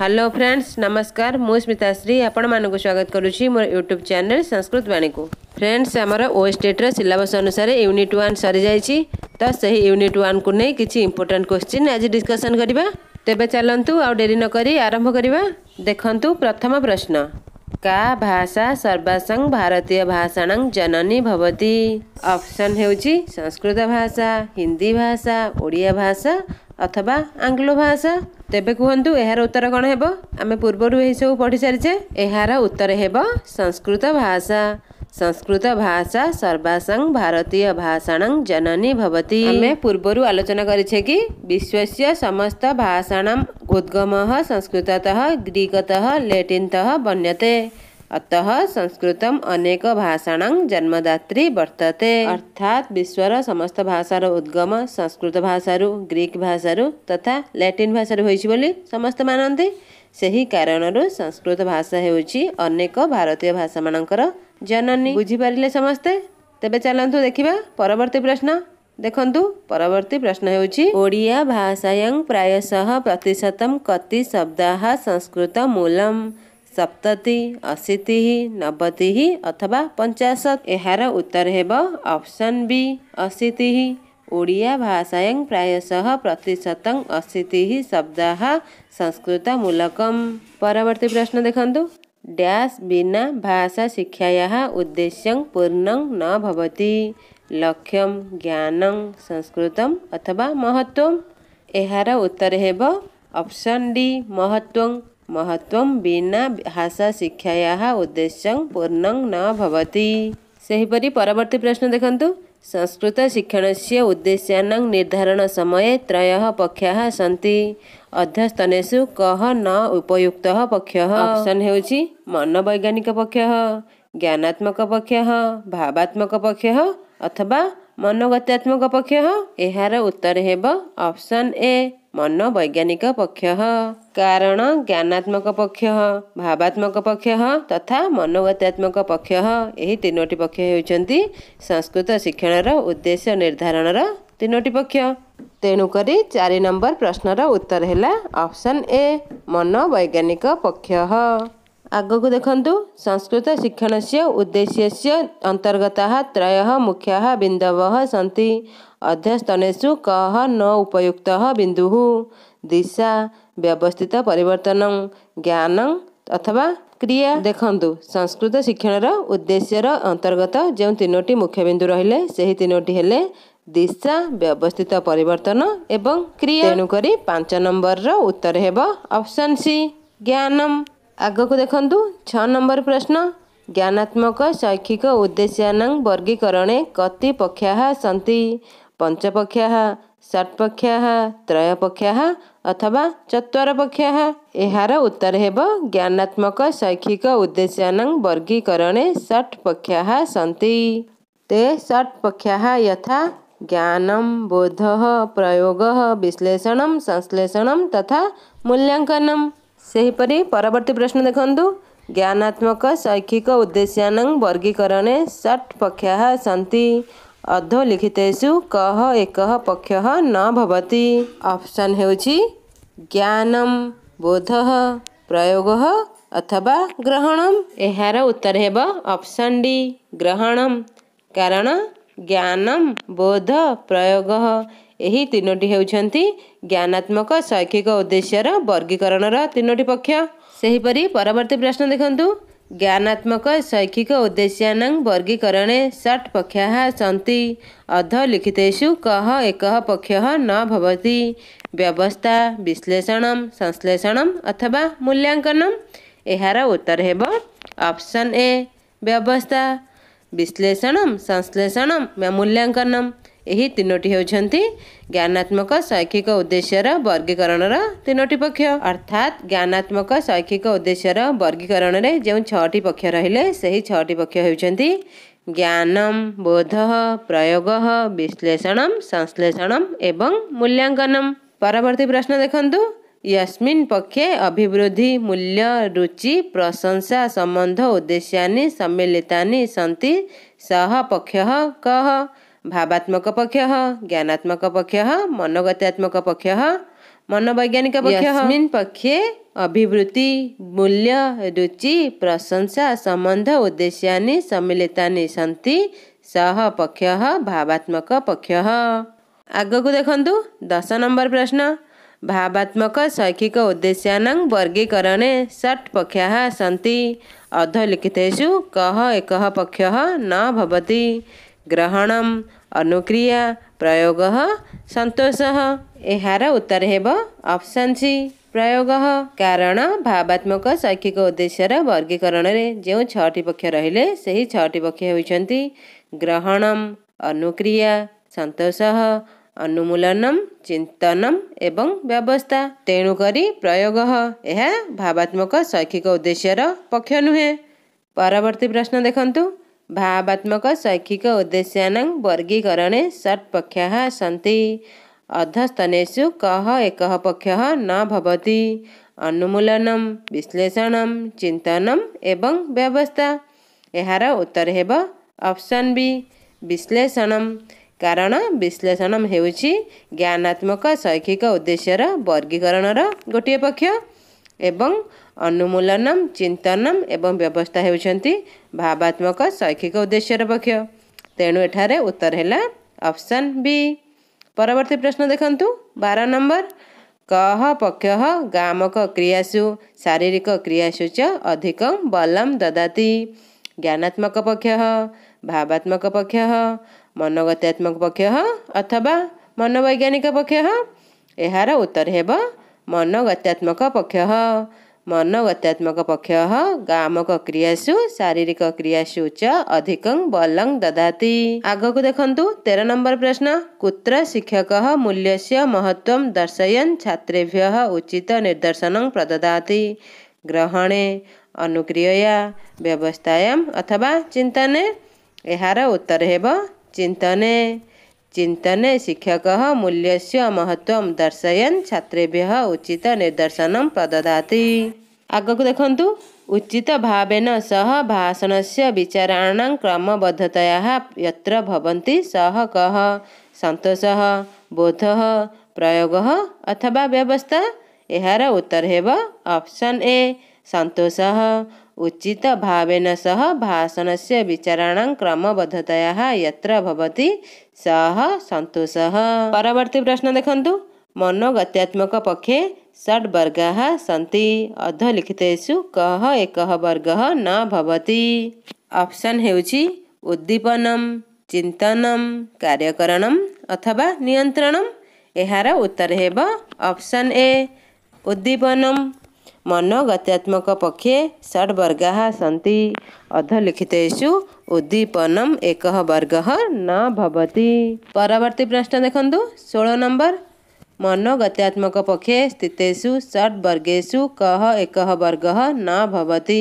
Hello friends नमस्कार स्मिता श्री आपण आप स्वागत गरुँची म युट्युब च्याने संस्कृतवाणीको फ्रेन्ड्स आमर ओस्टेट्र सिलस अनुसार युनिट वान् को युनिट्वानै कि इम्पोर्टान्ट क्विन् आज डिस्कसन गरेको तेबेर चाहनु आउँ नक आरम्भ प्रथम प्रश्न का भाषा सर्वसंग भारतीय भाषण जननी भवती अप्सन हेर्छ संस्कृत भाषा हिन्दी भाषा ओडिया भाषा अथवा आंग्लो भाषा तेबे कुहु एउटा पूर्वहरू यही पढी पढिसारिछे एहार उत्तर हेबो संस्कृत भाषा संस्कृत भाषा सर्वासंग भारतीय भाषाण जननी भवती ଆମେ ପୂର୍ବରୁ आलोचना कर କି समस्त भाषाण उद्गम ଉଦ୍ଗମः ସଂସ୍କୃତତଃ ଗ୍ରୀକତः ଲେଟିନତः ବନ୍ୟତେ अतः संस्कृत अनेक भाषाण जन्मदात्री वर्तते अर्थात विश्वर समस्त भाषार उद्गम संस्कृत भाषा ग्रीक भाषा तथा लैटिन भाषा हो समस्त मानते से ही कारण संस्कृत भाषा होनेक भारतीय भाषा मानकर जननी बुझीपारे समस्ते तेज चलत देखा परवर्त प्रश्न देखु परवर्त प्रश्न होड़िया भाषाएं प्रायश प्रतिशत कति शब्द संस्कृत मूलम सप्तति अशीति नवति अथवा पंचाशत यार उत्तर ऑप्शन बी अशीति ओडिया भाषाएं प्रायश प्रतिशत अशीति शब्द संस्कृत मूलकम परवर्त प्रश्न देखु ड्याश् बिना भाषा शिक्षायाः उद्देश्यं पूर्णं न भवति लक्ष्यं ज्ञानं संस्कृतम् अथवा महत्त्वम् ए उत्तर एव अप्शन् डि महत्त्वं महत्त्वं विना भाषा शिक्षायाः उद्देश्यं पूर्णं न भवति सेपरि परवर्ती प्रश्नः देखतु संस्कृतशिक्षणस्य उद्देश्यानां निर्धारणसमये त्रयः पक्षाः सन्ति अध्यस्थनसु कह न उपयुक्त पक्ष अप्सन हेर्छ मनोवैज्ञानिक पक्ष ज्ञानात्मक पक्ष भावात्मक पक्ष अथवा मनोगत्यात्मक पक्ष यहाँ उत्तर हे अप्सन ए मनोवैज्ञानिक पक्ष कारण ज्ञानात्मक पक्ष भावात्मक पक्ष तथा मनोगत्यात्मक पक्ष तिनोटी पक्ष हुन्छ संस्कृत शिक्षण र उद्देश्य निर्धारण र तिनोटी पक्ष ତେଣୁକରି ଚାରି ନମ୍ବର ପ୍ରଶ୍ନର ଉତ୍ତର ହେଲା ଅପସନ୍ ଏ ମନୋବୈଜ୍ଞାନିକ ପକ୍ଷ ହ ଆଗକୁ ଦେଖନ୍ତୁ ସଂସ୍କୃତ ଶିକ୍ଷଣସ୍ୟ ଉଦ୍ଦେଶ୍ୟସ୍ୟ ଅନ୍ତର୍ଗତ ତ୍ରୟ ମୁଖ୍ୟ ବିନ୍ଦବ ସନ୍ତି ଅଧ୍ୟସ୍ତନେଷୁ କହ ନ ଉପଯୁକ୍ତ ବିନ୍ଦୁ ଦିଶା ବ୍ୟବସ୍ଥିତ ପରିବର୍ତ୍ତନ ଜ୍ଞାନ ଅଥବା କ୍ରିୟା ଦେଖନ୍ତୁ ସଂସ୍କୃତ ଶିକ୍ଷଣର ଉଦ୍ଦେଶ୍ୟର ଅନ୍ତର୍ଗତ ଯେଉଁ ତିନୋଟି ମୁଖ୍ୟ ବିନ୍ଦୁ ରହିଲେ ସେହି ତିନୋଟି ହେଲେ दिशा व्यवस्थित परिवर्तन एवं क्रिया त पाँच नम्बर र उत्तर हे अप्सन सि ज्ञानम आगको देखु छम्बर प्रश्न ज्ञानात्मक शैक्षिक उद्देश्यनाङ वर्गीकरण कति पक्ष सति पञ्चपक्ष ष पक्ष अथवा चतर पक्ष यहाँ उत्तर हेर्नु ज्ञानात्मक शैक्षिक उद्देश्यनाङ वर्गीकरण ष पक्ष ते पक्ष यथा ज्ञान बोध प्रयोग विश्लेषण संश्लेषण तथा मूल्यांकन से हीपरि परवर्त प्रश्न देखु ज्ञानात्मक शैक्षिक उद्देश्यान वर्गीकरण षट पक्षा सी अधोलिखितेषु कह एक पक्ष न भवती ऑप्शन हो ज्ञानम बोध प्रयोग अथवा ग्रहणम यार उत्तर होप्शन डी ग्रहण कारण ज्ञानम बोध प्रयोग यही तिनोटी होती ज्ञानात्मक शैक्षिक उद्देश्य र वर्गीकरण रिोटी पक्षपरि परवर्ती प्रश्न देखु ज्ञानात्मक शैक्षिक उद्देश्यनाङ वर्गीकरण ष पक्ष सन्ति लिखितेषु कह एक पक्ष नभवति व्यवस्था विश्लेषणम संश्लेषणम अथवा मूल्यांकन यार उत्तर हे अप्सन ए व्यवस्था ବିଶ୍ଳେଷଣମ୍ ସଂଶ୍ଳେଷଣମ୍ ବା ମୂଲ୍ୟାଙ୍କନମ୍ ଏହି ତିନୋଟି ହେଉଛନ୍ତି ଜ୍ଞାନାତ୍ମକ ଶୈକ୍ଷିକ ଉଦ୍ଦେଶ୍ୟର ବର୍ଗୀକରଣର ତିନୋଟି ପକ୍ଷ ଅର୍ଥାତ୍ ଜ୍ଞାନାତ୍ମକ ଶୈକ୍ଷିକ ଉଦ୍ଦେଶ୍ୟର ବର୍ଗୀକରଣରେ ଯେଉଁ ଛଅଟି ପକ୍ଷ ରହିଲେ ସେହି ଛଅଟି ପକ୍ଷ ହେଉଛନ୍ତି ଜ୍ଞାନମ୍ ବୋଧ ପ୍ରୟୋଗ ବିଶ୍ଳେଷଣମ୍ ସଂଶ୍ଳେଷଣମ୍ ଏବଂ ମୂଲ୍ୟାଙ୍କନମ୍ ପରବର୍ତ୍ତୀ ପ୍ରଶ୍ନ ଦେଖନ୍ତୁ यस्मिन् पक्षे अभिवृद्धि मूल्य रुचि प्रशंसा सम्बन्ध उद्देश्यानि सम्मिलितानि सन्ति सः पक्षः कः भावात्मकपक्षः ज्ञानात्मकपक्षः मनोगत्यात्मकपक्षः मनोवैज्ञानिकपक्षः यस्मिन् पक्षे अभिवृद्धि मूल्य रुचि प्रशंसा सम्बन्ध उद्देश्यानि सम्मिलितानि सन्ति सः पक्षः भावात्मकपक्षः आगको देखन्तु दश नम्बर प्रश्न भावात्मकशैक्षिकोद्देश्यानां वर्गीकरणे षट् पक्षाः सन्ति अधोलिखितेषु कः एकः पक्षः न भवति ଗ୍ରହଣମ୍ ଅନୁକ୍ରିୟା ପ୍ରୟୋଗ ସନ୍ତୋଷ ଏହାର ଉତ୍ତର ହେବ ଅପସନ୍ ସି ପ୍ରୟୋଗ କାରଣ ଭାବାତ୍ମକ ଶୈକ୍ଷିକ ଉଦ୍ଦେଶ୍ୟର ବର୍ଗୀକରଣରେ ଯେଉଁ ଛଅଟି ପକ୍ଷ ରହିଲେ ସେହି ଛଅଟି ପକ୍ଷ ହେଉଛନ୍ତି ଗ୍ରହଣମ୍ ଅନୁକ୍ରିୟା ସନ୍ତୋଷ अनुमूलन चिंतन एवं व्यवस्था तेणुक प्रयोग यह भावात्मक शैक्षिक उद्देश्य पक्ष नुहे परवर्त प्रश्न देखु भावात्मक शैक्षिक उद्देश्य वर्गीकरण षट पक्ष सी अधस्थनेशु कह एक पक्ष नवती अनुमूलन विश्लेषण चिंतन एवं व्यवस्था यार उत्तर होप्शन बी विश्लेषण कारण विश्लेषणम हेर्छ ज्ञानात्मक शैक्षिक उद्देश्य र वर्गीकरण र गोट पक्ष अनुमूलनम चिन्तनम एवं व्यवस्था हेर्ने भावात्मक शैक्षिक उद्देश्य र पक्ष तेणु एठार उत्तर होला अप्सन बी परवर्ती प्रश्न देखा बार नंबर क पक्ष गामक क्रियासु शारीरिक क्रियासु च बलम ददाति ज्ञानात्मक पक्ष भावात्मक पक्ष मनोगत्यात्मक पक्ष अथवा मनोवैज्ञानिक पक्ष यहाँ उत्तर हो मनोगत्यात्मक पक्ष मनोगत्यात्मक पक्ष गामक क्रियासु शारीरिक क्रियासु च चाहिँ अधिकार बलङ दुई को देखुँ तेह्र नंबर प्रश्न कुत्र शिक्षक मूल्यस महत्त्व दर्शयन छात्रेभ्य उचित निर्दर्शन प्रददाति व्यवस्था अथवा चिन्तन यहाँ उत्तर हो चिन्त चिन्तक मूल्य महत्त्व दर्शयन छात्रेभ्य उचित निर्दर्शन प्रददातिगको देखा उचित भवेन सहभाषणस विचाराना क्रमबद्धता यत्रो सन्तोष बोध प्रयोग अथवा व्यवस्था यहाँ उत्तर हो अप्सन ए सन्तोष उचित उचितभावेन सह भाषण से क्रमबद्धतया यत्र भवति परवर्ती प्रश्न देखु मनोगत्यात्मक पक्षे षड्वर्गाः सन्ति अधलिखितेषु कः एकः वर्गः न भवति ଅପସନ୍ ହେଉଛି ଉଦ୍ଦୀପନମ୍ ଚିନ୍ତନମ୍ କାର୍ଯ୍ୟକରଣମ୍ ଅଥବା ନିୟନ୍ତ୍ରଣମ୍ ଏହାର ଉତ୍ତର ହେବ मनोगत्यात्मक पक्षे षड वर्गा सी अधलिखितेषु उद्दीपनम एक वर्ग न भवती परवर्ती प्रश्न देखु षोह नंबर मनोगत्यात्मक पक्षे स्थित षड वर्गेशु कह एक वर्ग न भवती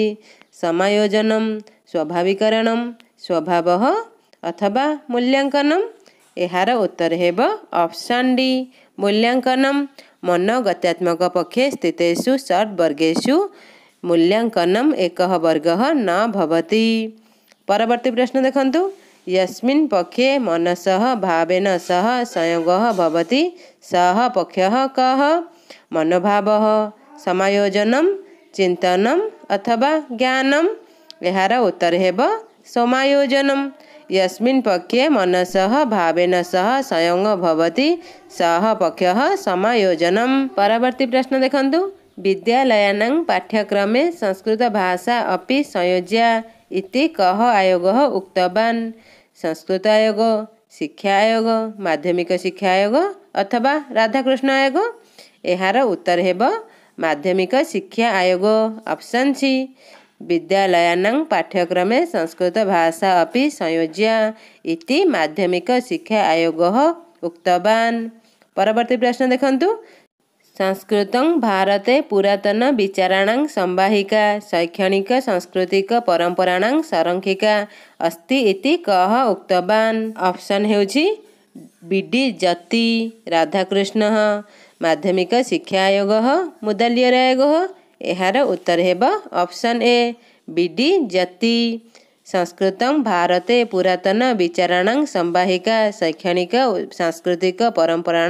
स्वाभाविकरण स्वभाव अथवा मूल्यांकनम यार उत्तर होप्शन डी मूल्यांकन मनोगत्यात्मक मनोगत्यात्मकपक्षे स्थितेषु वर्गेषु मूल्याङ्कनम् एकः वर्गः न भवति परवर्ती प्रश्न देखन्तु यस्मिन् पक्षे मनसः भावेन सह संयोगः भवति सः पक्षः कः मनोभावः समायोजनं चिन्तनम् अथवा ज्ञानम् एहार उत्तर हेब ସମାୟୋଜନମ୍ यस्मिन् पक्षे मनसः भावेन सह संयोग भवति सः पक्षः समायोजनम परवर्ती प्रश्न देखन्तु विद्यालयानां पाठ्यक्रमे संस्कृतभाषा अपि संयोज्या इति कः आयोगः उक्तवान् संस्कृत आयोग शिक्षा आयोग माध्यमिक शिक्षा आयोग अथवा राधाकृष्ण आयोग यहाँ उत्तर हेब माध्यमिक शिक्षा आयोग अप्सन सी पाठ्यक्रम विद्यालयानां पाठ्यक्रमे संस्कृतभाषा अपि संयोज्या आयोग माध्यमिकशिक्षा आयोगः प्रश्न परवर्तीप्रश्नं संस्कृत भारत पुरातन विचाराण संवाहिका शैक्षणिक संरक्षिका अस्ति इति अस्त उक्तवान् अप्सन् ହେଉଛି हो डि जति राधाकृष्णः माध्यमिकशिक्षा आयोग मुदाल्यरायोगः उत्तर हे अप्सन ए वि डि जोति संस्कृत भारत पुरातन विचाराङ सम्वाहिक शैक्षणिक सांस्कृतिक परम्परा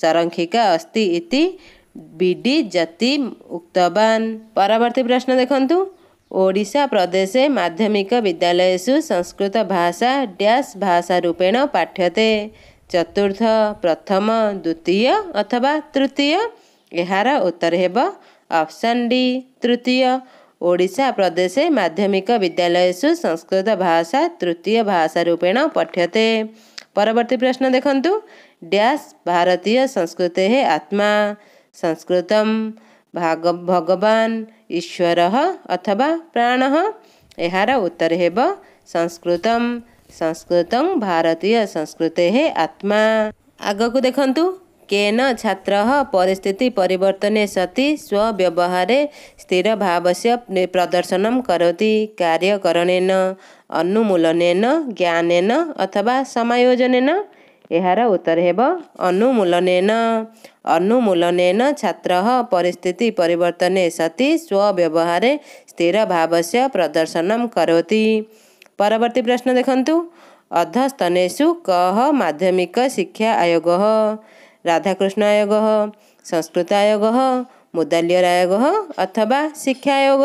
संरक्षिका अस्ति विडिज्यति उक्तवाी प्रश्न देखाओडिसादेश माध्यमिक विद्यालयसु संस्कृत भाषा ड्यास भाषारूपेण पाठ्य चतुर्थ प्रथम द्वितीय अथवा तृतीय यहाँ उत्तर हे ऑप्शन डी तृतीय ओडिशा प्रदेश माध्यमिक विद्यालय सु संस्कृत भाषा तृतीय भाषारूपेण पठ्यते परवर्ती प्रश्न देखु डैश भारतीय संस्कृते आत्मा संस्कृतम भाग भगवान ईश्वर अथवा प्राण यार उत्तर है संस्कृतम संस्कृत भारतीय संस्कृते आत्मा आग को देखु केन छात्र परिस्थिति परिवर्तने सति स्व्यवहार स्थिरभावस्य भाव प्रदर्शन करोति अनुमूलनेन ज्ञानेन अथवा समायोजनेन यहाँ उत्तर हो अनुमूलन अनुमूलन छात्र परिस्थिति परिवर्तने सति स्वव्यवहारे स्थिर भाव प्रदर्शन करोति परवर्ती प्रश्न देखन्तु अधस्तनेषु कः माध्यमिक शिक्षा आयोग राधाकृष्ण आयोग संस्कृत आयोग मुदालियर आयोग अथवा शिक्षा आयोग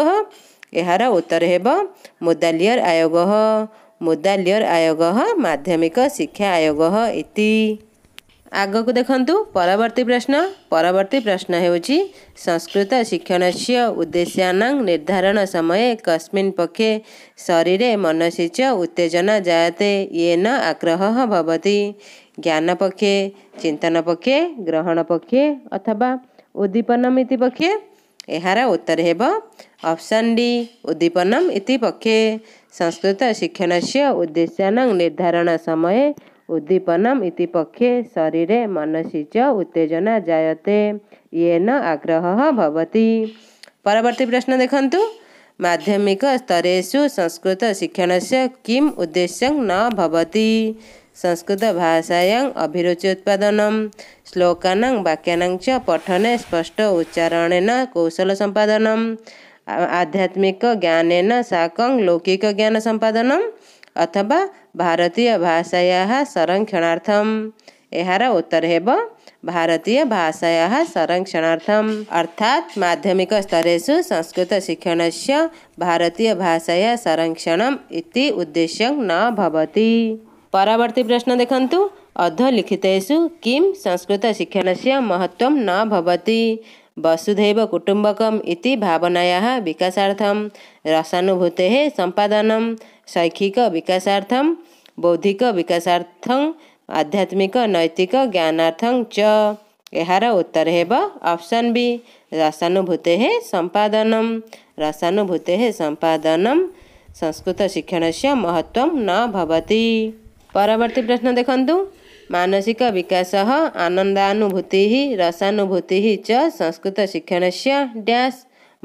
यार उत्तर मुदालियर आयोग मुदालियर आयोग माध्यमिक शिक्षा आयोग इति को देखु परवर्ती प्रश्न परवर्ती प्रश्न हेर्छ संस्कृत शिक्षणस उद्देश्यना निर्धारण समय पक्षे शरीर शरीरे उत्तेजना जायते उत्तेजना न आग्रह होती ज्ञान पक्षे चिंतन पक्षे ग्रहण पक्षे अथवा उद्दीपनम इति पक्षे यार उत्तर है ऑप्शन डी उद्दीपनम इति पक्षे संस्कृत शिक्षण से उद्देश्य निर्धारण समय उद्दीपनम इति पक्षे शरीर मनसी च उत्तेजना जायते ये न आग्रह भवती परवर्ती प्रश्न देखु मध्यमिक स्तरेशु संस्कृत शिक्षण से किम उद्देश्य नवती अभिरुचि उत्पादन श्लोकानां वाक्यानां च पठने स्पष्ट उच्चारणेन साक लौकिक ज्ञान संपादन अथवा भारतीयभाषायाः संरक्षणार्थम् ଏହାର ଉତ୍ତର ହେବ ଭାରତୀୟ ଭାଷାୟାः संरक्षणार्थम् अर्थात् माध्यमिकस्तरेषु संस्कृतशिक्षणस्य भारतीय भाषाया इति उद्देश्य न भवति परवर्त प्रश्न देखु अध लिखित किम संस्कृत शिक्षण से महत्व नवती वसुधव कुटुंबकम भावनाया विकाशा रसानुभूते संपादनम शैक्षिक विकाशा बौद्धिक विकाशार्थ आध्यात्मिक नैतिक ज्ञानार्थ यार उत्तर ऑप्शन बी रसानुभूते संपादन रसानुभूते संपादनम संस्कृत शिक्षण से महत्व नवती परवर्ती प्रश्न देखुँ मानसिक विकास आनन्दनुभूति रसानुभूति च संस्कृत शिक्षणसँग ड्या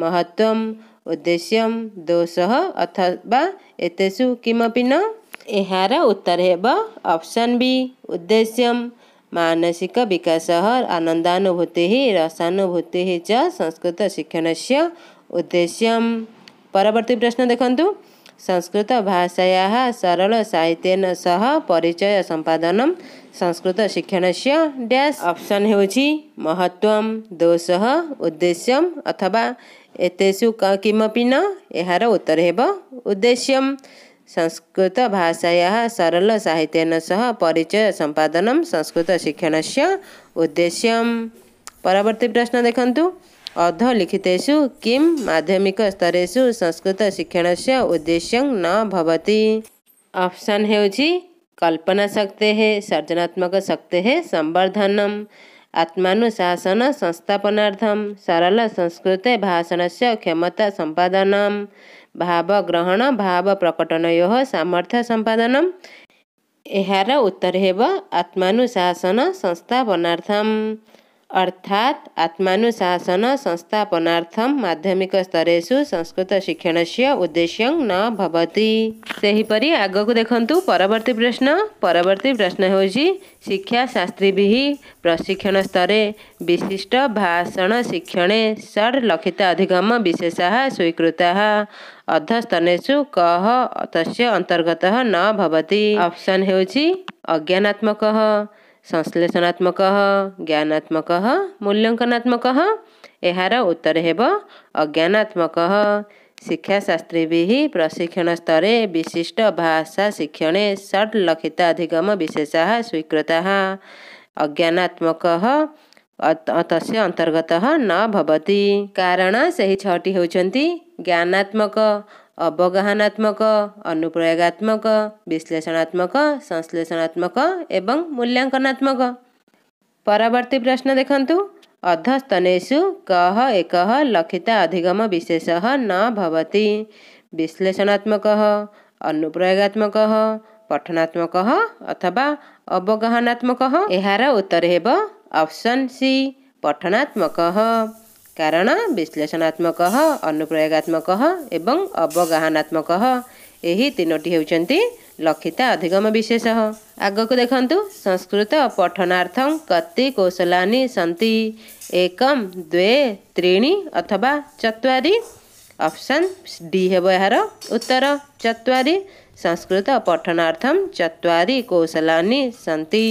महत्त्व उद्देश्य दोष अथवा एसु किपि न यहाँ उत्तर हो अप्सन बि उद्देश्य मानसिक विकास आनन्दानुभूति रसानुभूति च संस्कृत शिक्षण उद्देश्य परवर्ती प्रश्न देखा संस्कृत सरल सरलसाहित्येन सह परिचय संस्कृत संस्कृतशिक्षणस्य ड्यास् अप्सन् ହେଉଛି महत्त्वं दोषः उद्देश्यम् अथवा एतेषु किमपि न यहाँ उत्तर संस्कृत भाषाया सरल सरलसाहित्येन सह परिचय संस्कृत संस्कृतशिक्षणस्य उद्देश्यं परवर्ती प्रश्न देखन्तु अधलिखितेषु किं माध्यमिकस्तरेषु संस्कृतशिक्षणस्य उद्देश्यं न भवति ऑप्शन ହେଉଛି कल्पना शक्तेः सर्जनात्मकशक्तेः संवर्धनम् आत्मानुशासन संस्थापनार्थं सरलसंस्कृते भाषणस्य क्षमता सम्पादनं ଭାବଗ୍ରହଣ ଭାବ ପ୍ରକଟନୟୋଃ ସାମର୍ଥ୍ୟ ସମ୍ପାଦନ ଏହାର ଉତ୍ତର ହେବ ଆତ୍ମାନୁଶାସନ ସଂସ୍ଥାପନାର୍ଥମ୍ अर्थात् आत्मानुशासनसंस्थापनार्थं माध्यमिकस्तरेषु संस्कृतशिक्षणस्य उद्देश्यं न भवति ସେହିପରି ଆଗକୁ ଦେଖନ୍ତୁ ପରବର୍ତ୍ତୀ ପ୍ରଶ୍ନ ପରବର୍ତ୍ତୀ ପ୍ରଶ୍ନ ହେଉଛି ଶିକ୍ଷାଶାସ୍ତ୍ରୀଭିः ପ୍ରଶିକ୍ଷଣ ସ୍ତरे ବିଶିଷ୍ଟ ଭାଷଣ ଶିକ୍ଷणे ଷଡ୍ ଲକ୍ଷିତ ଅଧିଗମ ବିଶେଷाः स्वीकृताः ଅଧସ୍ତନେଷु କହ ତସ୍ୟ ଅନ୍ତର୍ଗତः न भवति ଅପସନ୍ ହେଉଛି ଅଜ୍ଞାନାତ୍ମକः संश्लेषणात्मक ज्ञानात्मक मूल्यांकनात्मक यहाँ उत्तर हो अज्ञानात्मक प्रशिक्षण प्रशिक्षणस्तरे विशिष्ट भाषा शिक्षणे षलखिताधिगम विशेषा स्वीकृता अज्ञानात्मक तस अन्तर्गत नभति कारण छ ज्ञानात्मक अवगहनात्मक अनुप्रयोगात्मक विश्लेषणात्मक संश्लेषणात्मक एवं मूल्याङ्कनात्मक परवर्ती प्रश्न देखन्तु अधस्तनेषु कः एकः लक्षिता अधिगम विशेषः न भवति विश्लेषणात्मकः अनुप्रयोगात्मकः पठनात्मकः अथवा अवगहनात्मकः यहाँ उत्तर होसन सी पठनात्मकः କାରଣ ବିଶ୍ଳେଷଣାତ୍ମକ ଅନୁପ୍ରୟୋଗାତ୍ମକ ଏବଂ ଅବଗାହନାତ୍ମକ ଏହି ତିନୋଟି ହେଉଛନ୍ତି ଲକ୍ଷିତା ଅଧିଗମ ବିଶେଷ ଆଗକୁ ଦେଖନ୍ତୁ ସଂସ୍କୃତ ପଠନାର୍ଥଂ କତି କୌଶଳାନି ସନ୍ତି ଏକମ୍ ଦ୍ୱେ ତ୍ରିଣି ଅଥବା ଚତ୍ୱାରି ଅପସନ୍ ଡି ହେବ ଏହାର ଉତ୍ତର ଚତ୍ୱାରି ସଂସ୍କୃତ ପଠନାର୍ଥଂ ଚତ୍ୱାରି କୌଶଳାନି ସନ୍ତି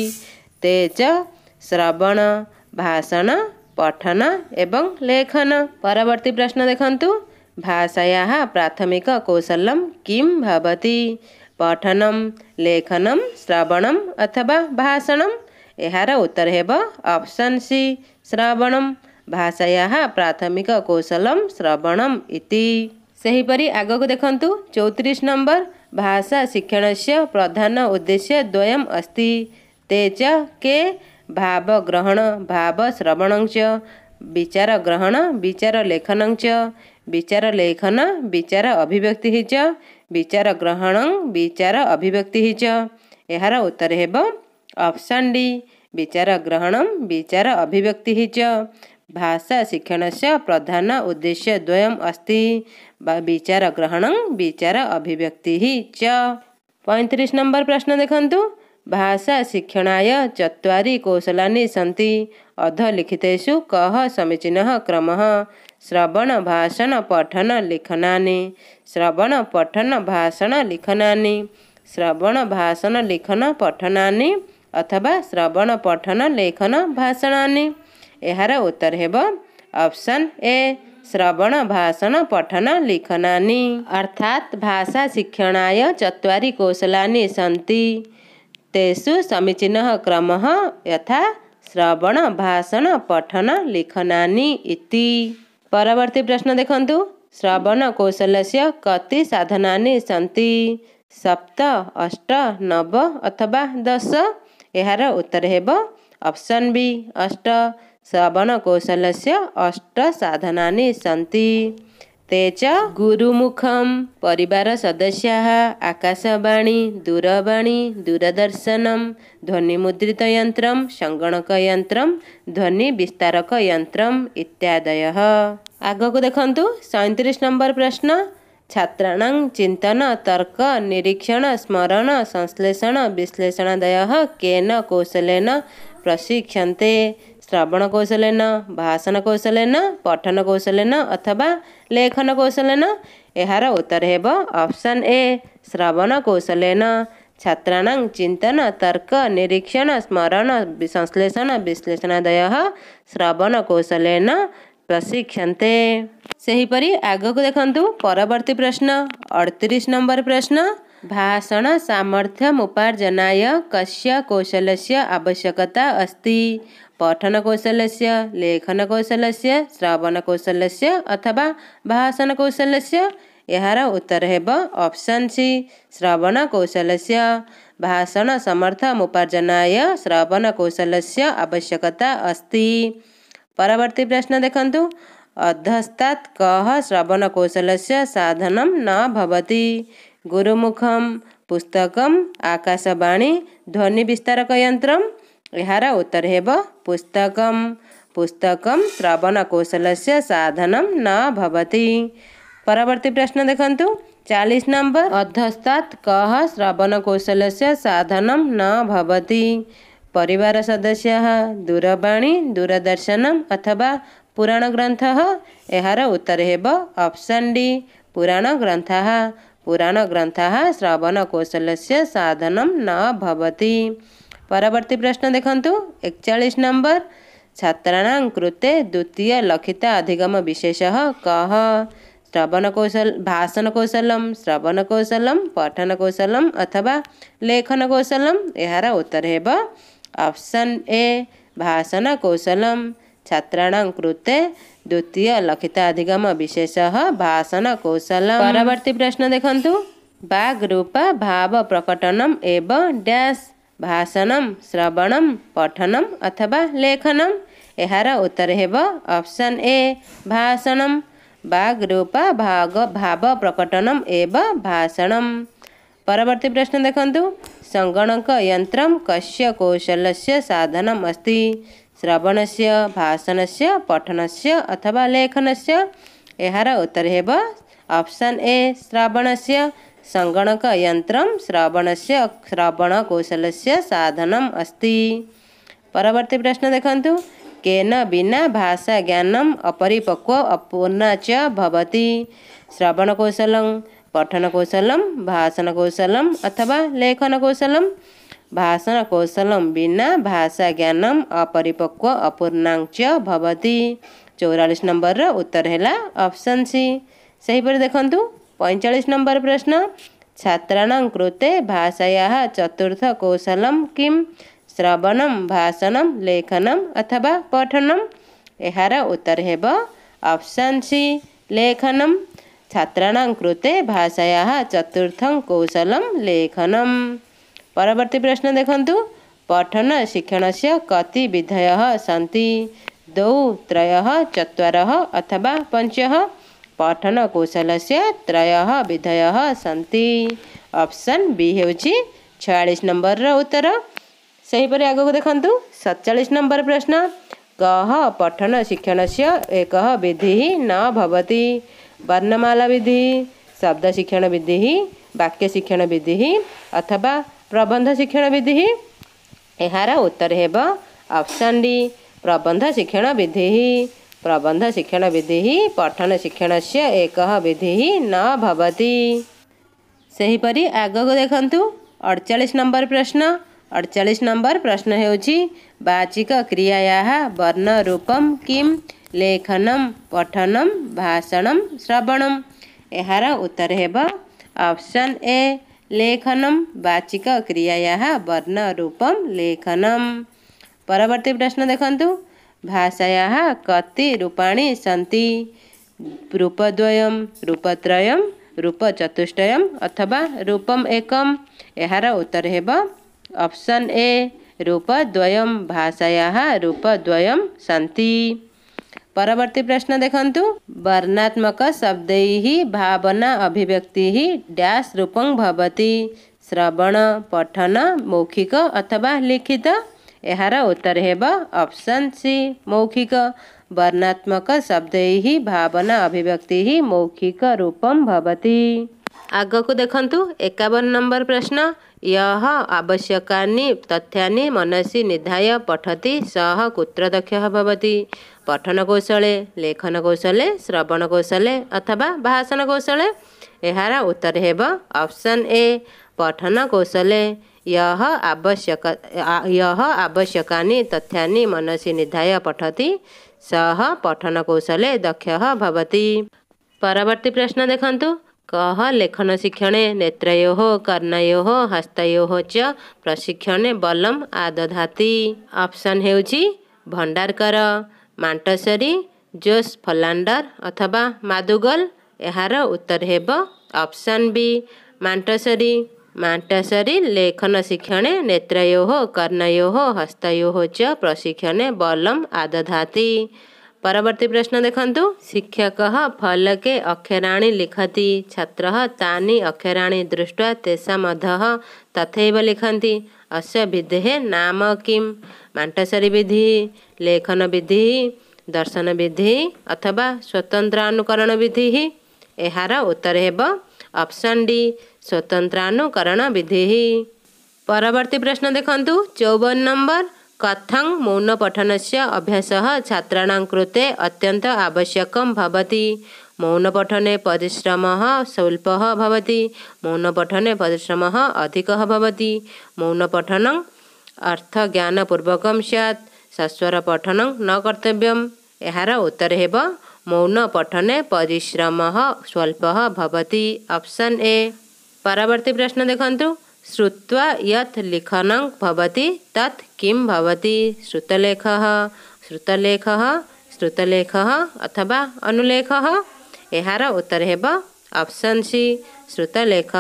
ତେଜ ଶ୍ରବଣ ଭାଷଣ पठन एवं लेखन परवर्त प्रश्न देखु भाषाया प्राथमिक कौशल किं भवती पठन लेखन श्रवण अथवा भाषण यार उत्तर ऑप्शन सी श्रवण भाषाया प्राथमिक कौशल श्रवण सेहीपरी आग को देखु चौतीस नंबर भाषा शिक्षण से प्रधान उद्देश्य द्वयम अस्ति तेज के ଭାବ ଗ୍ରହଣ ଭାବ ଶ୍ରବଣଂଶ ବିଚାର ଗ୍ରହଣ ବିଚାର ଲେଖନଂଶ ବିଚାର ଲେଖନ ବିଚାର ଅଭିବ୍ୟକ୍ତି ହିଚ ବିଚାର ଗ୍ରହଣ ବିଚାର ଅଭିବ୍ୟକ୍ତି ହିଚ ଏହାର ଉତ୍ତର ହେବ ଅପସନ୍ ଡି ବିଚାର ଗ୍ରହଣ ବିଚାର ଅଭିବ୍ୟକ୍ତି ହିଚ ଭାଷା ଶିକ୍ଷଣ ସହ ପ୍ରଧାନ ଉଦ୍ଦେଶ୍ୟ ଦ୍ୱୟମ ଅସ୍ତି ବିଚାର ଗ୍ରହଣ ବିଚାର ଅଭିବ୍ୟକ୍ତି ହିଁ ଚ ପଇଁତିରିଶ ନମ୍ବର ପ୍ରଶ୍ନ ଦେଖନ୍ତୁ भाषा शिक्षणाय चत्वारि कौशलानि सन्ति अधलिखितेषु कः समीचीनः क्रमः श्रवणभाषणपठनलेखनानि श्रवणपठनभाषणलेखनानि श्रवणभाषणलेखनपठनानि अथवा श्रवणपठनलेखनभाषणानि एहार उत्तर हेब ଅପସନ୍ ए श्रवण भाषण पठन ଲିଖନାନି ଅର୍ଥାତ୍ भाषा शिक्षणाय चत्वारि कौशलानि सन्ति त्यसु समीचीन क्रम यथा श्रवण भाषण पठन इति। परवर्ती प्रश्न देखन्तु. श्रवण कौशलस्य कति साधना सन्ति सप्त अष्ट नव अथवा दस एहार उत्तर ऑप्शन बी अष्ट श्रवण कौशलस्य अष्ट साधना सन्ति तेज गुरुमुखम परिवार सदस्य आकाशवाणी दूरवाणी दूरदर्शन ध्वनिमुद्रित यंत्र ध्वनि विस्तारक यन्त्र इत्याद आगको देखन्तु सैँतिस नम्बर प्रश्न छात्राना चिन्तन तर्क निरीक्षण स्मरण संश्लेषण विश्लेषणादय केन कौशलन प्रशिक्ष શ્રવણ કૌશલેન ભાષણ કૌશલેન પઠન કૌશલેન અથવા લેખન કૌશલેન એહાર ઉત્તર હેબ અપ્સન એ શ્રવણ કૌશલેન छात्राणां चिन्तन तर्क निरीक्षण स्मरण संश्लेषण विश्लेषणादय श्रवणकौशलेन प्रशिक्षन्ते ସେହିପରି ଆଗକୁ ଦେଖନ୍ତୁ ପରବର୍ତ୍ତୀ ପ୍ରଶ୍ନ ଅଡ଼ତିରିଶ ନମ୍ବର ପ୍ରଶ୍ନ ଭାଷଣ ସାମର୍ଥ୍ୟମୁପାର୍ଜନାୟ କସ୍ୟ କୌଶଲସ୍ୟ ଆବଶ୍ୟକତା ଅସ୍ତି पठनकौशलस्य लेखनकौशलस्य श्रवणकौशलस्य अथवा भाषणकौशलस्य ଏହାର ଉତ୍ତର ହେବ ଅପସନ୍ ସି ଶ୍ରବଣ କୌଶଳସ୍ୟ ଭାଷଣ ସମର୍ଥମ ଉପାର୍ଜନାୟ ଶ୍ରବଣ କୌଶଳସ୍ୟ ଆବଶ୍ୟକତା ଅସ୍ତି ପରବର୍ତ୍ତୀ ପ୍ରଶ୍ନ ଦେଖନ୍ତୁ ଅଧସ୍ତାତ୍ କହ ଶ୍ରବଣ କୌଶଳସ୍ୟ ସାଧନମ ନ ଭବତି ଗୁରୁମୁଖମ ପୁସ୍ତକମ ଆକାଶବାଣୀ ଧ୍ୱନି ବିସ୍ତାରକ ଯନ୍ତ୍ରମ यार उत्तर है पुस्तक पुस्तक श्रवणकौशल से साधन नवती परवर्ती प्रश्न देखु चालीस नंबर अधस्तात् कह श्रवणकौशल से साधन नवती पर सदस्य दूरवाणी दूरदर्शन अथवा पुराण ग्रंथ यार उत्तर है ऑप्शन डी पुराण ग्रंथ पुराण ग्रंथ श्रवणकौशल से साधन नवती परवर्त प्रश्न देखु एक चालीस नंबर छात्राण कृते द्वितीय लखित अधिगम विशेष कह श्रवण कौशल भाषण कौशलम श्रवण कौशलम पठन कौशलम अथवा लेखन कौशलम यार उत्तर ऑप्शन ए भाषण कौशलम छात्राण कृते द्वितीय लखित अधिगम विशेष भाषण कौशल परवर्ती प्रश्न देखु बाग रूपा भाव प्रकटनम एवं डैश ଭାଷଣମ୍ ଶ୍ରବଣମ୍ ପଠନମ୍ ଅଥବା ଲେଖନମ୍ ଏହାର ଉତ୍ତର ହେବ ଅପସନ୍ ଏ ଭାଷଣମ୍ ବାଗ୍ ରୂପା ଭାଗ ଭାବ ପ୍ରକଟନମ୍ ଏବ ଭାଷଣମ୍ ପରବର୍ତ୍ତୀ ପ୍ରଶ୍ନ ଦେଖନ୍ତୁ ସଙ୍ଗଣକ ଯନ୍ତ୍ରମ୍ କସ୍ୟ କୌଶଲସ୍ୟ ସାଧନମ୍ ଅସ୍ତି ଶ୍ରବଣସ୍ୟ ଭାଷଣସ୍ୟ ପଠନସ୍ୟ ଅଥବା ଲେଖନସ୍ୟ ଏହାର ଉତ୍ତର ହେବ ଅପସନ୍ ଏ ଶ୍ରବଣସ୍ୟ सङ्गणक यन्त्रवण श्रवणकौशलस साधन अस्ति परवर्ती प्रश्न देखन्तु केन विना भाषा ज्ञान अपरिपक्व अपूर्ण चाहिँ श्रवणकौशल पठन कौशल भाषणकौशल अथवा लेखनकौशल भाषणकौशल बिना भाषा ज्ञान अपरिपक्व अपूर्णति चौरालिस नम्बर र उत्तर होला अप्सन सि सिपरि देखन्तु पैंचाश नंबर प्रश्न छात्राण कृते चतुर्थ कौशल किं श्रवणं भाषणं लेखनम् अथवा पठनम यार उत्तर ହେବ सी ସି छात्राण कृते भाषाया चतुर्थ कौशल कौशलं परवर्ती प्रश्न देखु पठन शिक्षण से कति विधय सी द्वौ त्रयः चत्वारः अथवा पंच पठनकौशल सेधय सी अपसन बी हो छयास नंबर रतर से हीपरी आगक देखु सतचाश नंबर प्रश्न गह पठन शिक्षण से एक विधि ही नवती वर्णमाला विधि शब्द शिक्षण विधि ही वाक्य शिक्षण विधि ही अथवा प्रबंध शिक्षण विधि ही यार उत्तर होब अपन डी प्रबंध शिक्षण विधि ही प्रबंध शिक्षण विधि पठन शिक्षण से एक विधि नवती से हीपरी आग को देखु अड़चाश नंबर प्रश्न अड़चाश नंबर प्रश्न होचिक क्रिया वर्ण रूप कि लेखनम पठनम भाषण श्रवणम यार उत्तर ऑप्शन ए लेखनम वाचिक क्रिया वर्ण रूप लेखनम परवर्ती प्रश्न देखु भाषाया कति रूपा सी रूपद्वय रूपत्रय रूपचतुष्ट अथवा रूपम एकम यार उत्तर ऑप्शन ए रूपद्वय भाषाया रूपद्वय सी परवर्त प्रश्न देखु वर्णात्मक शब्द ही भावना अभिव्यक्ति ही डैश रूपं श्रवण पठन मौखिक अथवा लिखित यार उत्तर ऑप्शन सी मौखिक वर्णात्मक शब्द ही भावना अभिव्यक्ति ही मौखिक रूपम भवती आग को देखु एकवन नंबर प्रश्न यह आवश्यका तथ्या मनसी निधाय पठती सह कूत्रदक्षवती पठन कौशले लेखन कौशले श्रवण कौशले अथवा भाषण कौशले यार उत्तर ऑप्शन ए पठन कौशले यः आवश्यक यः आवश्यकानि तथ्यानि मनसि निधाय पठति सः पठनकौशले दक्षः भवति परवर्ती प्रश्न देखन्तु कः लेखनशिक्षणे नेत्रयोः कर्णयोः हस्तयोः च प्रशिक्षणे बलम आदधाति अप्सन ହେଉଛି भण्डारकर ମାଣ୍ଟସରୀ जोस फलांडर अथवा मादुगल ଏହାର उत्तर ହେବ अप्सन बी ମାଣ୍ଟସରୀ माण्टासरी लेखनशिक्षणे नेत्रो कर्णयोः हस्तो च प्रशिक्षण बलम आदधाति परवर्ती प्रश्न देखु शिक्षक फलके अक्षराणी लिखति छात्र तानि अक्षराणी दृष्ट्वा तेषामध तथैव लिखन्ति अस्य विधेः नाम विधि लेखन विधि दर्शन विधि अथवा स्वतन्त्रानुकरणविधिः ଏହାର ଉତ୍ତର ହେବ ଅପସନ୍ डी स्वतन्त्रनुकरण विधि परवर्ती प्रश्न देख्नु चौवन नंबर कथं मौन पठनस अभ्यास कृते अत्यन्त आवश्यक भयो मौन पठने परिश्रम मौन पठने परिश्रम अधिक मौन पठन अर्थ ज्ञानपूर्वक स्या सस्वर पठन न कर्तव्य यहाँ उत्तर हो मौन पठने परिश्रम स्वल्पन् ए परवर्ती प्रश्न देखु श्रुवा यिखन भवती तत् किम भवती श्रुतलेख श्रुतलेख श्रुतलेख अथवा अनुलेख यार उत्तर ऑप्शन सी श्रुतलेख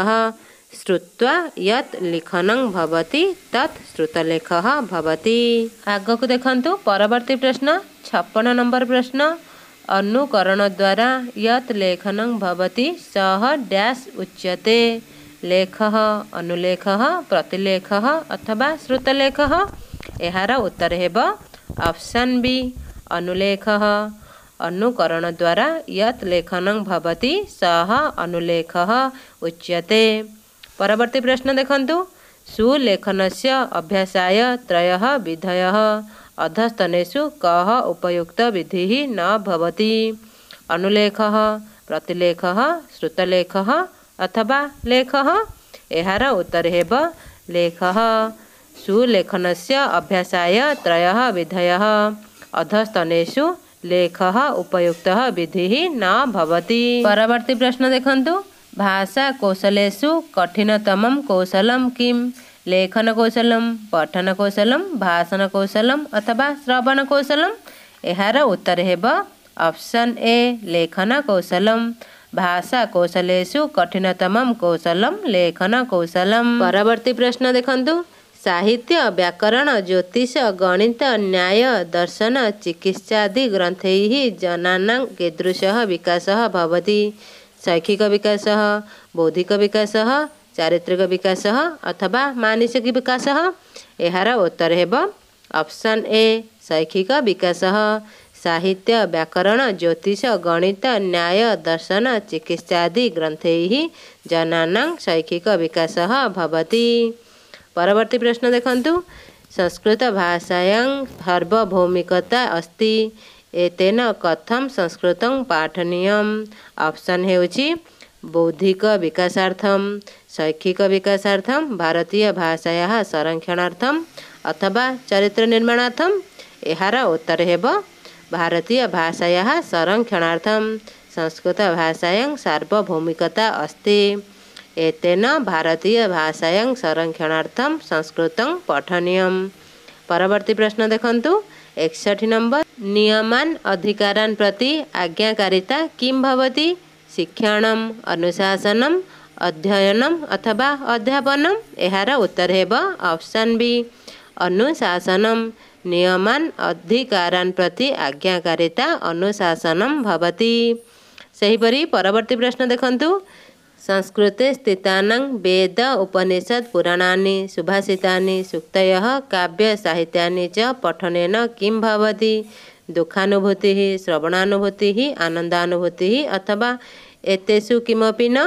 श्रुवा यिखन भवती तत् श्रुतलेख आग को देखु परवर्ती प्रश्न छप्पन नंबर प्रश्न अनुकरण द्वारा यत लेखनं भवति सह डैश उच्यते लेखः अनुलेखः प्रतिलेखः अथवा श्रुतलेखः ଏହାର ଉତ୍ତର ହେବ ଅପସନ୍ ବି ଅନୁଲେଖ ଅନୁକରଣ ଦ୍ୱାରା ୟତ୍ ଲେଖନ ଭବତି ସହ ଅନୁଲେଖ ଉଚ୍ୟତେ ପରବର୍ତ୍ତୀ ପ୍ରଶ୍ନ ଦେଖନ୍ତୁ ସୁଲେଖନସ୍ୟ ଅଭ୍ୟାସାୟ ତ୍ରୟ ବିଧୟ ଅଧସ୍ତନେଷୁ କହ ଉପଯୁକ୍ତ ବିଧି ନ ଭବତି ଅନୁଲେଖ ପ୍ରତିଲେଖ ଶ୍ରୁତଲେଖ अथवा लेखः ଏହାର ଉତ୍ତର ହେବ लेख सुलेखनस्य से त्रयः विधयः अधस्तनेषु लेखः उपयुक्तः विधिः न भवति परवर्ती प्रश्न देखु भाषा कौशलेषु कठिनतमं कौशलं किं लेखनकौशलं पठनकौशलं भाषणकौशलम् अथवा श्रवणकौशलम् यार उत्तर ହେବ ऑप्शन ए ଲେଖନ କୌଶଲମ୍ भाषा कौशलसु कठिनतम कौशलम लेखन कौशलम परवर्ती प्रश्न देखन्तु साहित्य व्याकरण ज्योतिष गणित न्याय दर्शन चिकित्सादि ग्रन्थै भवति विकासक्षिक विकास बौद्धिक विकास चारित्रिक विकास अथवा मानसिक विकास यहाँ उत्तर हे अप्सन ए शैक्षिक विकास साहित्य व्याकरण ज्योतिष गणित न्याय दर्शन चिकित्सादि ग्रन्थैः जनानां विकास भवति परवर्ती प्रश्न देखन्तु भाषायां सार्वभौमिकता अस्ति एतेन कथं संस्कृतं पाठनीयम् अप्सन् हेउछि बौद्धिकविकासार्थं भारतीय भाषाया संरक्षणार्थम् अथवा चरित्रनिर्माणार्थम् ଏହାର उत्तर ହେବ भारतीय भारतीयभाषायाः संरक्षणार्थं संस्कृतभाषायां सार्वभौमिकता अस्ति एतेन भारतीयभाषायां संरक्षणार्थं संस्कृतं पठनीयं प्रश्न देखन्तु एकसठी नम्बर नियमान् अधिकारान् प्रति आज्ञाकारिता किं भवति शिक्षणम् अनुशासनम् अध्ययनम् अथवा अध्यापनम् एहार उत्तर हेब अप्सन् बि अनुशासनम् नियमान् ଅଧିକାରାନ୍ ପ୍ରତି ଆଜ୍ଞାକାରିତା ଅନୁଶାସନମ୍ ଭବତି ସେହିପରି ପରବର୍ତ୍ତୀ ପ୍ରଶ୍ନ ଦେଖନ୍ତୁ ସଂସ୍କୃତେ ସ୍ଥିତାନାଂ ବେଦ ଉପନିଷଦ ପୁରାଣାନି ସୁଭାଷିତାନି ସୁକ୍ତୟ କାବ୍ୟ ସାହିତ୍ୟାନି ଚ ପଠନେନ କିମ୍ ଭବତି ଦୁଃଖାନୁଭୂତି ଶ୍ରବଣାନୁଭୂତି ଆନନ୍ଦାନୁଭୂତି ଅଥବା ଏତେଷୁ କିମପି ନ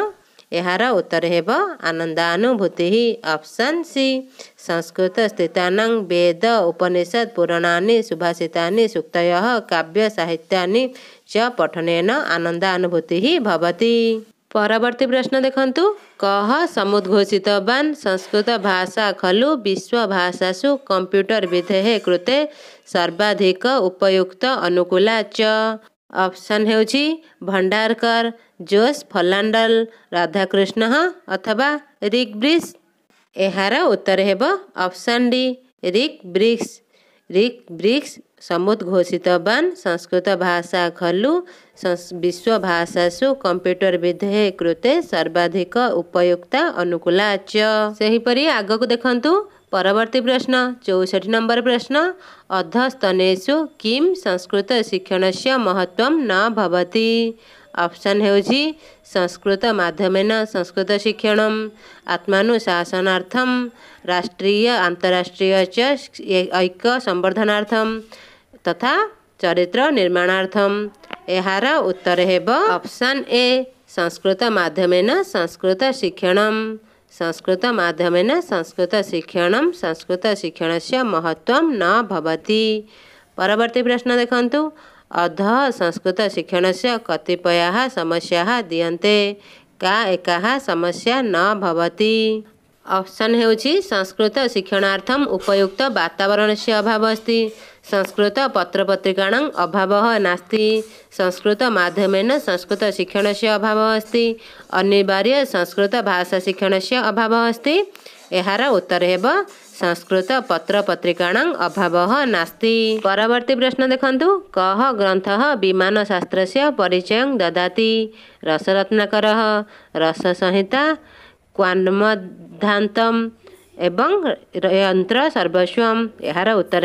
यहाँ उत्तर हो आनन्धनुभूति अप्सन सि संस्कृतस्थिताङ्गे उपनिषद् पुराण सुक्त काव्यसाह्यान् चन आनन्नुभूति भयो परवर्ती प्रश्न कह क समाघोषित संस्कृत भाषा खलु विश्व भाषा सु विश्वभाषासु कम्प्युटर विधे सुक्त अनुकूल च অপশন হে হচি ভান্ডারকর জস ফলান্ডাল রাধা কৃষ্ণ অথবা রিগব্রেস এহার উত্তর হেব অপশন ডি রিগ ব্রিক্স রিগ ব্রিক্স สม ুত ঘোষিত বন সংস্কৃত ভাষা কলু বিশ্ব ভাষা সু কম্পিউটার বিধে একৃতে সর্বাধিক উপযুক্ত অনুকূল ัจ ্য সেইপরি আগক দেখন্তু परवर्ती प्रश्न चौसठ नम्बर प्रश्न अधस्तनेशु कि संस्कृत न महत्त्व अप्सन हो संस्कृत संस्कृत शिक्षण आत्मानुसनार्थ राष्ट्रीय अंतराष्ट्रीय चाहिँ ऐक्य तथा चरित्र निर्माणार्थ उत्तर ए संस्कृत माध्यमेन संस्कृत शिक्षण संस्कृतमाध्यमेन संस्कृतशिक्षणं संस्कृतशिक्षणस्य महत्त्वं न भवति प्रश्न देखन्तु अधः संस्कृतशिक्षणस्य कतिपयाः समस्याः दीयन्ते का एका समस्या न भवति अप्सनहरूस्कृत शिक्षार्थ्य अभाव अस्ति संस्कृत पत्रपत्रिका अभाव नास्ति संस्कृत माध्यम संस्कृत शिक्षणसँग अभाव अस्ति अनिवार्य संस्कृत भाषा शिक्षण अभाव अस्ति यहाँ उत्तर हो संस्कृत पत्रपत्रिकानाङ अभाव नास्ति परवर्ती प्रश्न देखा क ग्रन्थ विमानशास्त्र परिचय ददाति रसरत्नाकर रस संहिता क्वांडम एवं यंत्र सर्वस्व यार उत्तर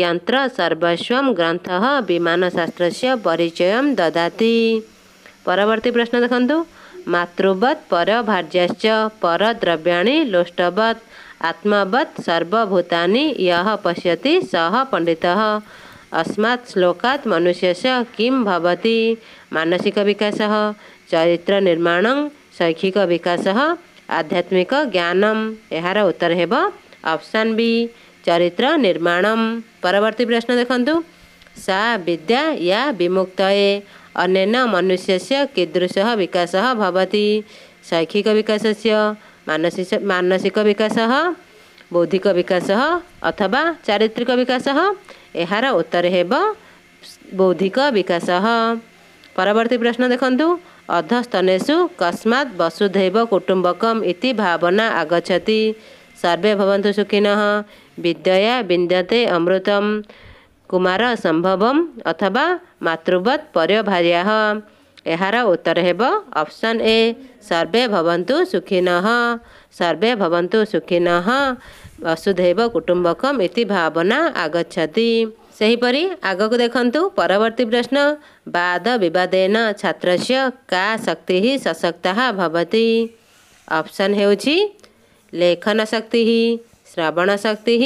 यंत्र सर्वस्व ग्रंथ विमान शास्त्र से परिचय ददाति परवर्त प्रश्न देखु मातृवत् पर भार्च पर द्रव्याणी लोष्टवत् आत्मवत् सर्वभूतानी यश्यति स पंडित अस्मा श्लोका मनुष्य किं भवति मानसिक विकास चरित्र निर्माण शैक्षिक विकास आध्यात्मिक ज्ञान यहाँ उत्तर हे अप्सन वि चरित्र निर्माण परवर्ती प्रश्न देखा सा विद्या या विमुक्त अन्य मनुष्य किदृश विकासक्षिक विकास मानस मानसिक विकास बौद्धिक विकास अथवा चारित्रिक विकास यहाँ उत्तर हे बौद्धिक विकास परती प्रश्न देखा अधस्तनेषु कस्मात् वसुधैव कुटुम्बकम् इति भावना आगच्छति सर्वे भवन्तु सुखिनः विद्यया विन्दते अमृतं कुमारसम्भवम् अथवा मातृवत् पर्यभार्यः एहार उत्तर हेब अप्सन ए सर्वे भवन्तु सुखिनः सर्वे भवन्तु सुखिनः वसुधैव कुटुम्बकम् इति भावना आगच्छति से हीपरी आग को देखु परवर्ती प्रश्न बाद बदेन छात्र का शक्ति ही सशक्ता भवती ऑप्शन लेखन शक्ति ही श्रवण शक्ति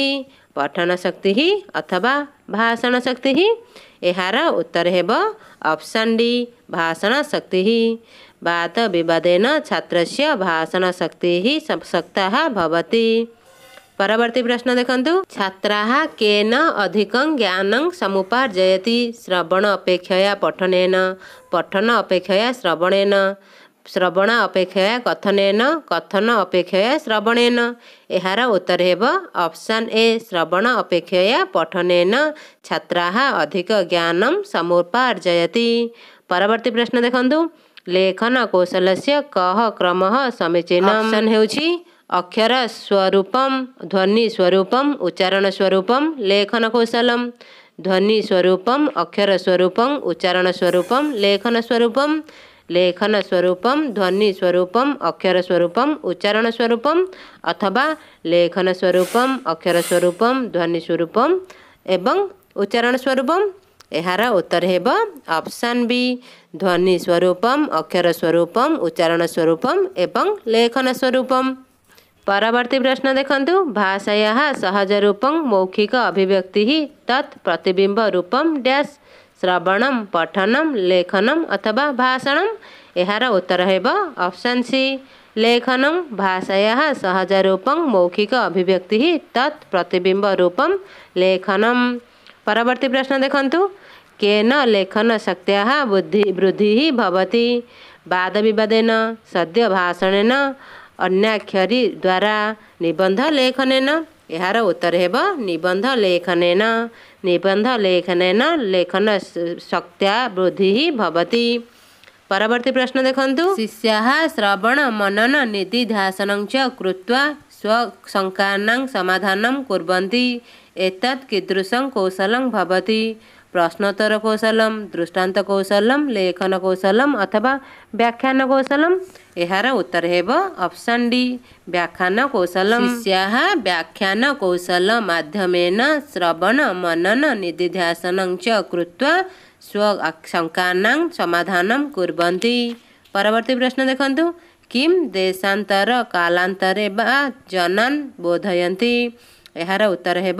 पठन शक्ति अथवा भाषण शक्ति यार उत्तर ऑप्शन डी भाषण शक्ति बात बाद बदेन छात्र भाषण शक्ति ही सशक्ता भवती ପରବର୍ତ୍ତୀ ପ୍ରଶ୍ନ ଦେଖନ୍ତୁ ଛାତ୍ରାହା କେନ ଅଧିକ ଜ୍ଞାନ ସମୁପାର୍ଜୟତି ଶ୍ରବଣ ଅପେକ୍ଷୟା ପଠନେନ ପଠନ ଅପେକ୍ଷୟା ଶ୍ରବଣେନ ଶ୍ରବଣ ଅପେକ୍ଷୟା କଥନେନ କଥନ ଅପେକ୍ଷୟା ଶ୍ରବଣେନ ଏହାର ଉତ୍ତର ହେବ ଅପସନ୍ ଏ ଶ୍ରବଣ ଅପେକ୍ଷୟା ପଠନେନ ଛାତ୍ରାହା ଅଧିକ ଜ୍ଞାନ ସମୁପାର୍ଜୟତି ପରବର୍ତ୍ତୀ ପ୍ରଶ୍ନ ଦେଖନ୍ତୁ ଲେଖନ କୌଶଳସ୍ୟ କହ କ୍ରମ ସମୀଚୀନ ହେଉଛି अक्षर स्वरूपम ध्वनि स्वरूपम उच्चारण स्वरूपम लेखन कौशलम ध्वनि स्वरूपम अक्षर स्वरूपम उच्चारण स्वरूपम लेखन स्वरूपम लेखन स्वरूपम ध्वनि स्वरूपम अक्षर स्वरूपम उच्चारण स्वरूपम अथवा लेखन स्वरूपम अक्षर स्वरूपम ध्वनि स्वरूपम एवं उच्चारण स्वरूपम यार उत्तर हे ऑप्शन बी ध्वनि स्वरूपम अक्षर स्वरूपम उच्चारण स्वरूपम एवं लेखन स्वरूपम परवर्ती प्रश्नलेखन भाषाया सहज रूप मौखिक अभिव्यक्ति तत् प्रतिबिंब तत्त्तिबिम्ब्र्यासम् पठन लेखन अथवा भाषणमा यहाँ उत्तर ऑप्शन सी सिलेखन भाषाया सहज रूप मौखिक अभिव्यक्ति तत् प्रतिबिंब तत्त्तिबिम्बरूप लेखन परवर्ती प्रश्नलेखा किन लेखन शक्त बुद्धि वृद्धि भयो वाद विवादिन सदभा भाषण अन्याक्षरी द्वारा निबन्धलेखन यहाँ उत्तर हो निबन्धलेखनबन्धेन लेखन शक्ति वृद्धि परवर्ती प्रश्न देखन्तु शिष्याः श्रवण मनन निधि धासन चाहिँ स्वङ्काना समाधान कुन्तिदृशकौसल भवति प्रश्नोत्तर दृष्टांत कौशलम लेखन कौशलम अथवा व्याख्यान कौशलम यार उत्तर ऑप्शन डी व्याख्यान कौशलम यहाँ व्याख्यान कौशल माध्यमेन श्रवण मनन निध्यासन चुवा शंका समाधान कुरती परवर्ती प्रश्न किम देशातर देशान्तर बा जनन बोधयती यार उत्तर हे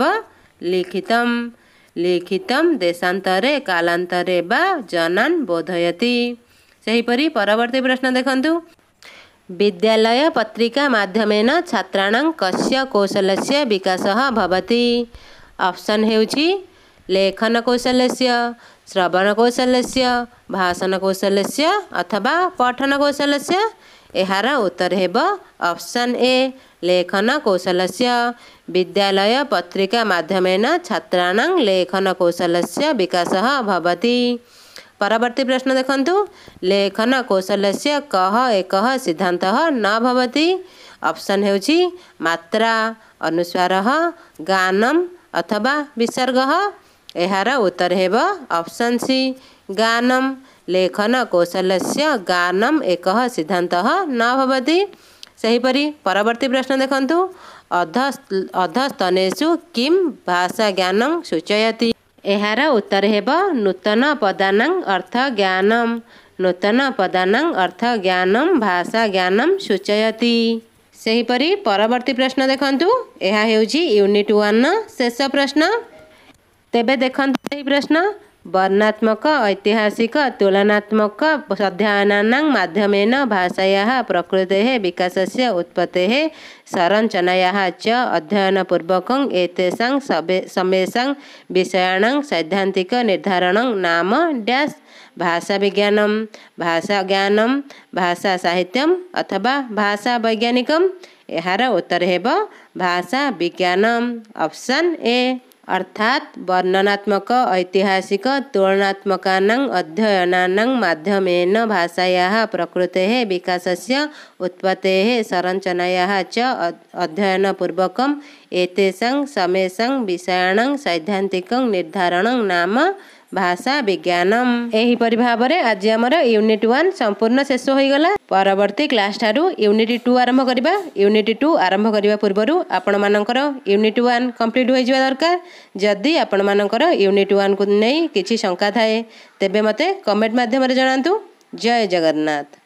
लिखितम लिखित देशातरे कालांतरे बा जनन बोधयती सहीपर परवर्ती प्रश्न देखु विद्यालय पत्रिका मध्यम छात्राण कश्य कौशल से विकास होती अप्सन होखन कौशल श्रवण कौशल भाषण कौशल अथवा पठन कौशल यार उत्तर होप्शन ए लेखनकौशल विद्यालयपत्रिकामाध्यमेन छात्राणां लेखनकौशलस्य विकासः भवति परवर्ती प्रश्न देखु लेखनकौशल कौशल से कह एक सिद्धांत न ऑप्शन होची मात्रा अनुस्वार गानम अथवा विसर्ग यार उत्तर हेब ऑप्शन सी गानम लेखनकौशल से गानम एक सिद्धांत न ସେହିପରି ପରବର୍ତ୍ତୀ ପ୍ରଶ୍ନ ଦେଖନ୍ତୁ ଅଧ ଅଧସ୍ତନେଷୁ କିମ୍ ଭାଷା ଜ୍ଞାନଂ ସୂଚୟତି ଏହାର ଉତ୍ତର ହେବ ନୂତନ ପଦାନାଂ ଅର୍ଥ ଜ୍ଞାନମ୍ ନୂତନ ପଦାନାଂ ଅର୍ଥ ଜ୍ଞାନମ୍ ଭାଷା ଜ୍ଞାନମ୍ ସୂଚୟତି ସେହିପରି ପରବର୍ତ୍ତୀ ପ୍ରଶ୍ନ ଦେଖନ୍ତୁ ଏହା ହେଉଛି ୟୁନିଟ୍ ୱାନ୍ର ଶେଷ ପ୍ରଶ୍ନ ତେବେ ଦେଖନ୍ତୁ ସେହି ପ୍ରଶ୍ନ वर्णात्मक ऐतिहासिक तुलनात्मक अध्ययनानां माध्यमेन भाषायाः प्रकृतेः विकासस्य उत्पत्तेः संरचनाया च अध्ययनपूर्वकं एतेषां सवे समेषां विषयाणां सैद्धान्तिकनिर्धारणं नाम ड्यास् भाषाविज्ञानं भाषाज्ञानं भाषासाहित्यम् अथवा भाषावैज्ञानिकं ଏହାର उत्तर ହେବ ଭାଷା ବିଜ୍ଞାନ ଅପସନ୍ ए अर्थात् वर्णनात्मक ऐतिहासिक तुलनात्मकानाम् अध्ययनानां माध्यमेन भाषायाः प्रकृतेः विकासस्य उत्पत्तेः संरचनायाः च अध्ययनपूर्वकम् एतेषां समेषां विषयाणां सैद्धान्तिकं निर्धारणं नाम ଭାଷା ବିଜ୍ଞାନମ୍ ଏହିପରି ଭାବରେ ଆଜି ଆମର ୟୁନିଟ୍ ୱାନ୍ ସମ୍ପୂର୍ଣ୍ଣ ଶେଷ ହୋଇଗଲା ପରବର୍ତ୍ତୀ କ୍ଲାସ୍ ଠାରୁ ୟୁନିଟ୍ ଟୁ ଆରମ୍ଭ କରିବା ୟୁନିଟ୍ ଟୁ ଆରମ୍ଭ କରିବା ପୂର୍ବରୁ ଆପଣମାନଙ୍କର ୟୁନିଟ୍ ୱାନ୍ କମ୍ପ୍ଲିଟ୍ ହୋଇଯିବା ଦରକାର ଯଦି ଆପଣମାନଙ୍କର ୟୁନିଟ୍ ୱାନ୍କୁ ନେଇ କିଛି ଶଙ୍କା ଥାଏ ତେବେ ମୋତେ କମେଣ୍ଟ ମାଧ୍ୟମରେ ଜଣାନ୍ତୁ ଜୟ ଜଗନ୍ନାଥ